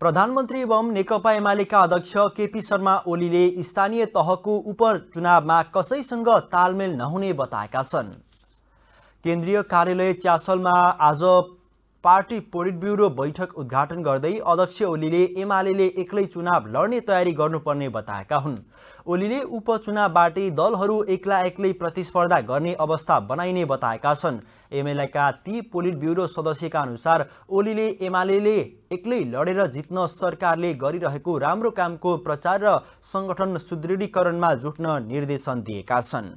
प्रधानमन्त्री एवं नेकपा एमालेका अध्यक्ष केपी शर्मा ओलीले स्थानीय तहको उपचुनावमा कसैसँग तालमेल नहुने बताएका छन् केन्द्रीय कार्यालय च्यासलमा आज पार्टी पोलिट ब्युरो बैठक उद्घाटन गर्दै अध्यक्ष ओलीले एमाले एक्लै चुनाव लड्ने तयारी गर्नुपर्ने बताएका हुन् ओलीले उपचुनावबाटै दलहरू एक्ला एक्लै प्रतिस्पर्धा गर्ने अवस्था बनाइने बताएका छन् एमएलएका ती पोलिट ब्युरो सदस्यका अनुसार ओलीले एमाले एक्लै लडेर जित्न सरकारले गरिरहेको राम्रो कामको प्रचार र सङ्गठन सुदृढीकरणमा जुट्न निर्देशन दिएका छन्